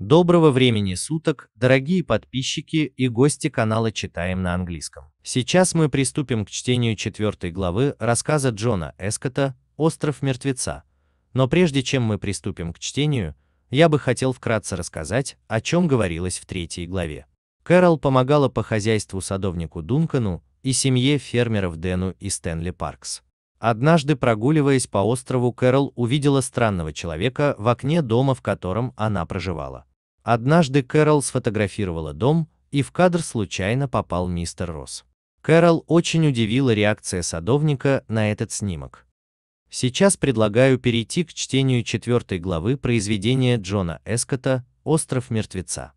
Доброго времени суток, дорогие подписчики и гости канала «Читаем на английском». Сейчас мы приступим к чтению четвертой главы рассказа Джона Эскота «Остров мертвеца». Но прежде чем мы приступим к чтению, я бы хотел вкратце рассказать, о чем говорилось в третьей главе. Кэрол помогала по хозяйству садовнику Дункану и семье фермеров Дэну и Стэнли Паркс. Однажды прогуливаясь по острову, Кэрол увидела странного человека в окне дома, в котором она проживала. Однажды Кэрол сфотографировала дом, и в кадр случайно попал мистер Росс. Кэрол очень удивила реакция садовника на этот снимок. Сейчас предлагаю перейти к чтению четвертой главы произведения Джона Эскота «Остров мертвеца».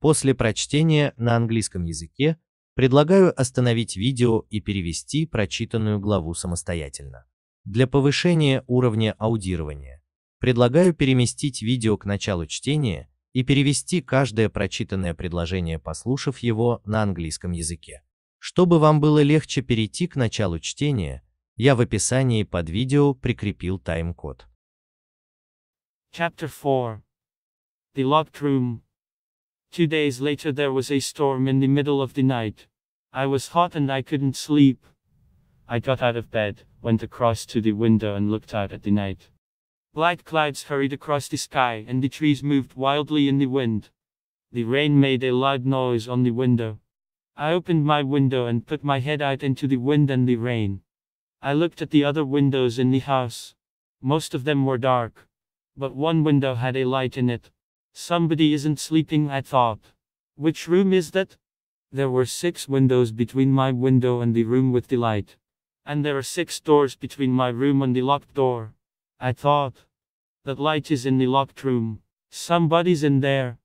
После прочтения на английском языке Предлагаю остановить видео и перевести прочитанную главу самостоятельно. Для повышения уровня аудирования предлагаю переместить видео к началу чтения и перевести каждое прочитанное предложение, послушав его на английском языке. Чтобы вам было легче перейти к началу чтения, я в описании под видео прикрепил тайм-код. Chapter 4 The Locked Room Two days later there was a storm in the middle of the night. I was hot and I couldn't sleep. I got out of bed, went across to the window and looked out at the night. Light clouds hurried across the sky and the trees moved wildly in the wind. The rain made a loud noise on the window. I opened my window and put my head out into the wind and the rain. I looked at the other windows in the house. Most of them were dark. But one window had a light in it. Somebody isn't sleeping, I thought. Which room is that? There were six windows between my window and the room with the light. And there are six doors between my room and the locked door. I thought. That light is in the locked room. Somebody's in there.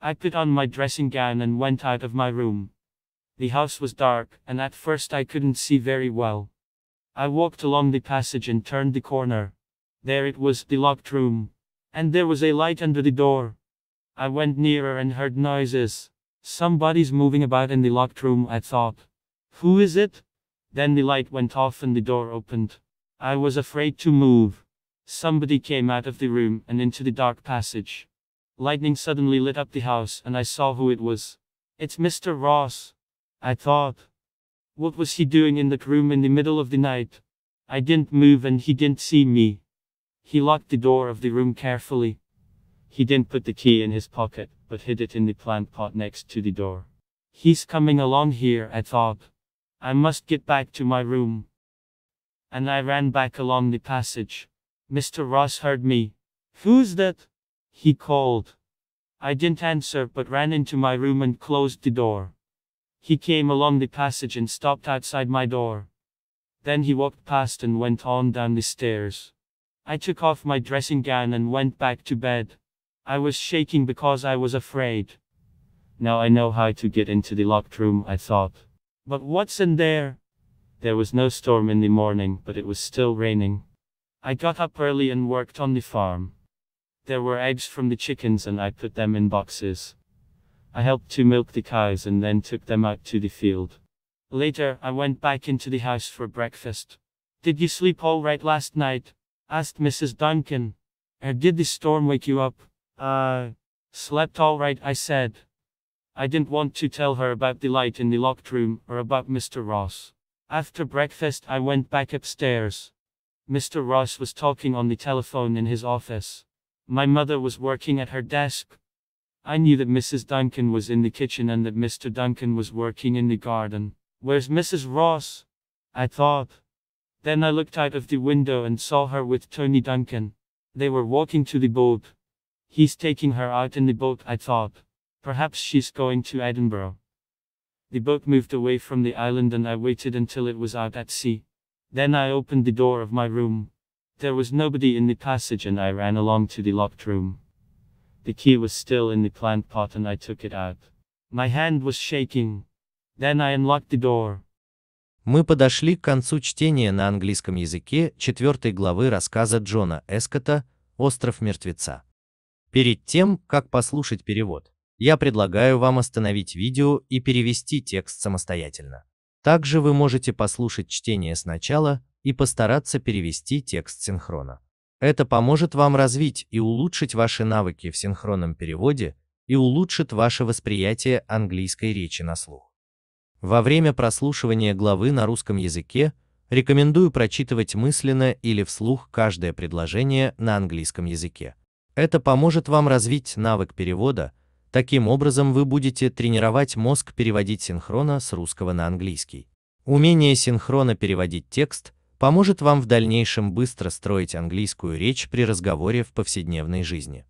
I put on my dressing gown and went out of my room. The house was dark, and at first I couldn't see very well. I walked along the passage and turned the corner. There it was, the locked room. And there was a light under the door. I went nearer and heard noises. Somebody's moving about in the locked room, I thought. Who is it? Then the light went off and the door opened. I was afraid to move. Somebody came out of the room and into the dark passage. Lightning suddenly lit up the house and I saw who it was. It's Mr. Ross. I thought. What was he doing in that room in the middle of the night? I didn't move and he didn't see me. He locked the door of the room carefully. He didn't put the key in his pocket, but hid it in the plant pot next to the door. He's coming along here, I thought. I must get back to my room. And I ran back along the passage. Mr. Ross heard me. Who's that? He called. I didn't answer but ran into my room and closed the door. He came along the passage and stopped outside my door. Then he walked past and went on down the stairs. I took off my dressing gown and went back to bed. I was shaking because I was afraid. Now I know how to get into the locked room, I thought. But what's in there? There was no storm in the morning, but it was still raining. I got up early and worked on the farm. There were eggs from the chickens and I put them in boxes. I helped to milk the cows and then took them out to the field. Later, I went back into the house for breakfast. Did you sleep all right last night? asked Mrs. Duncan. Or did the storm wake you up? Uh, slept alright, I said. I didn't want to tell her about the light in the locked room or about Mr. Ross. After breakfast, I went back upstairs. Mr. Ross was talking on the telephone in his office. My mother was working at her desk. I knew that Mrs. Duncan was in the kitchen and that Mr. Duncan was working in the garden. Where's Mrs. Ross? I thought. Then I looked out of the window and saw her with Tony Duncan. They were walking to the boat. He's taking her out in the boat, I thought. Perhaps she's going to Edinburgh. The boat moved away from the island and I waited until it was out at sea. Then I opened the door of my room. There was nobody in the passage and I ran along to the locked room. The key was still in the plant pot and I took it out. My hand was shaking. Then I unlocked the door. Мы подошли к концу чтения на английском языке четвертой главы рассказа Джона Эскота «Остров мертвеца». Перед тем, как послушать перевод, я предлагаю вам остановить видео и перевести текст самостоятельно. Также вы можете послушать чтение сначала и постараться перевести текст синхронно. Это поможет вам развить и улучшить ваши навыки в синхронном переводе и улучшит ваше восприятие английской речи на слух. Во время прослушивания главы на русском языке рекомендую прочитывать мысленно или вслух каждое предложение на английском языке, это поможет вам развить навык перевода, таким образом вы будете тренировать мозг переводить синхронно с русского на английский. Умение синхронно переводить текст поможет вам в дальнейшем быстро строить английскую речь при разговоре в повседневной жизни.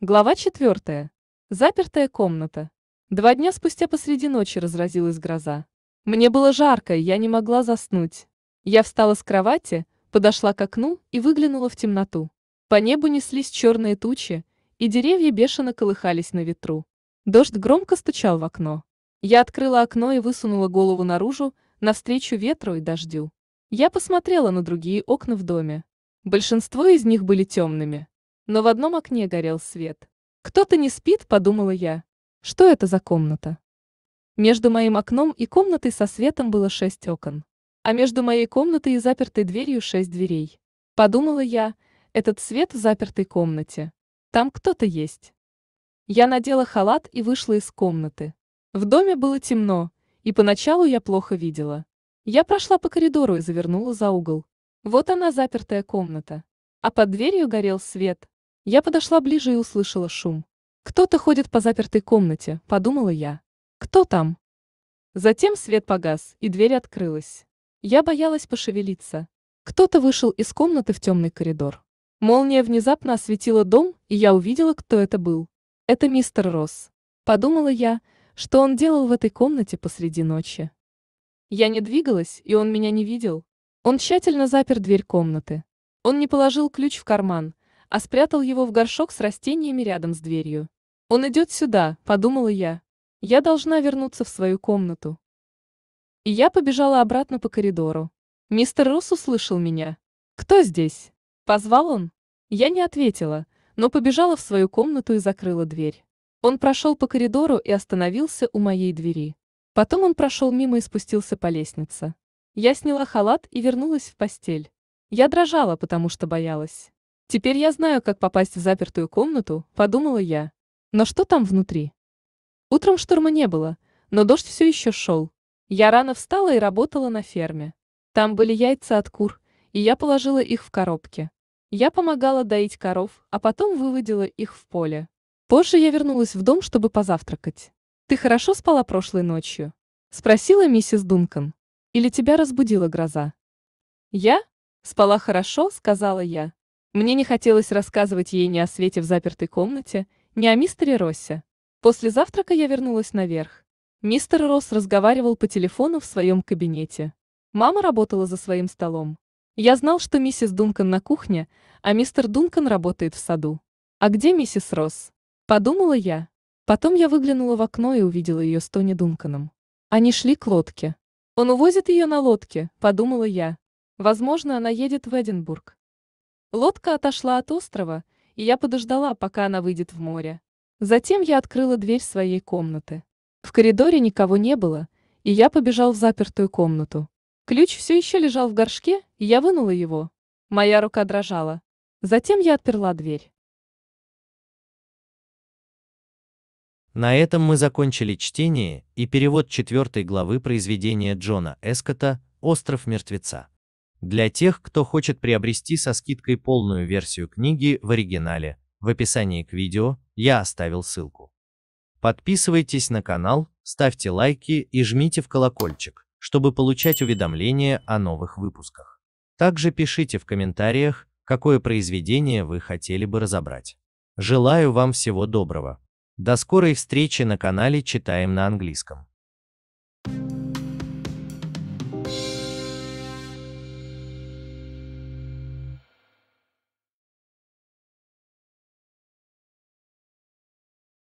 Глава 4. Запертая комната. Два дня спустя посреди ночи разразилась гроза. Мне было жарко, я не могла заснуть. Я встала с кровати, подошла к окну и выглянула в темноту. По небу неслись черные тучи, и деревья бешено колыхались на ветру. Дождь громко стучал в окно. Я открыла окно и высунула голову наружу, навстречу ветру и дождю. Я посмотрела на другие окна в доме. Большинство из них были темными. Но в одном окне горел свет. «Кто-то не спит», — подумала я. «Что это за комната?» Между моим окном и комнатой со светом было шесть окон. А между моей комнатой и запертой дверью шесть дверей. Подумала я, — этот свет в запертой комнате. Там кто-то есть. Я надела халат и вышла из комнаты. В доме было темно, и поначалу я плохо видела. Я прошла по коридору и завернула за угол. Вот она, запертая комната. А под дверью горел свет. Я подошла ближе и услышала шум. «Кто-то ходит по запертой комнате», — подумала я. «Кто там?» Затем свет погас, и дверь открылась. Я боялась пошевелиться. Кто-то вышел из комнаты в темный коридор. Молния внезапно осветила дом, и я увидела, кто это был. Это мистер Росс. Подумала я, что он делал в этой комнате посреди ночи. Я не двигалась, и он меня не видел. Он тщательно запер дверь комнаты. Он не положил ключ в карман, а спрятал его в горшок с растениями рядом с дверью. «Он идет сюда», — подумала я. «Я должна вернуться в свою комнату». И я побежала обратно по коридору. Мистер Росс услышал меня. «Кто здесь?» Позвал он? Я не ответила, но побежала в свою комнату и закрыла дверь. Он прошел по коридору и остановился у моей двери. Потом он прошел мимо и спустился по лестнице. Я сняла халат и вернулась в постель. Я дрожала, потому что боялась. Теперь я знаю, как попасть в запертую комнату, подумала я. Но что там внутри? Утром шторма не было, но дождь все еще шел. Я рано встала и работала на ферме. Там были яйца от кур, и я положила их в коробки. Я помогала доить коров, а потом выводила их в поле. Позже я вернулась в дом, чтобы позавтракать. «Ты хорошо спала прошлой ночью?» — спросила миссис Дункан. «Или тебя разбудила гроза?» «Я? Спала хорошо», — сказала я. Мне не хотелось рассказывать ей ни о свете в запертой комнате, ни о мистере Россе. После завтрака я вернулась наверх. Мистер Росс разговаривал по телефону в своем кабинете. Мама работала за своим столом. Я знал, что миссис Дункан на кухне, а мистер Дункан работает в саду. А где миссис Росс? Подумала я. Потом я выглянула в окно и увидела ее с Тони Дунканом. Они шли к лодке. Он увозит ее на лодке, подумала я. Возможно, она едет в Эдинбург. Лодка отошла от острова, и я подождала, пока она выйдет в море. Затем я открыла дверь своей комнаты. В коридоре никого не было, и я побежал в запертую комнату. Ключ все еще лежал в горшке, и я вынула его. Моя рука дрожала. Затем я отперла дверь. На этом мы закончили чтение и перевод четвертой главы произведения Джона Эскота «Остров мертвеца». Для тех, кто хочет приобрести со скидкой полную версию книги в оригинале, в описании к видео я оставил ссылку. Подписывайтесь на канал, ставьте лайки и жмите в колокольчик чтобы получать уведомления о новых выпусках. Также пишите в комментариях, какое произведение вы хотели бы разобрать. Желаю вам всего доброго. До скорой встречи на канале «Читаем на английском».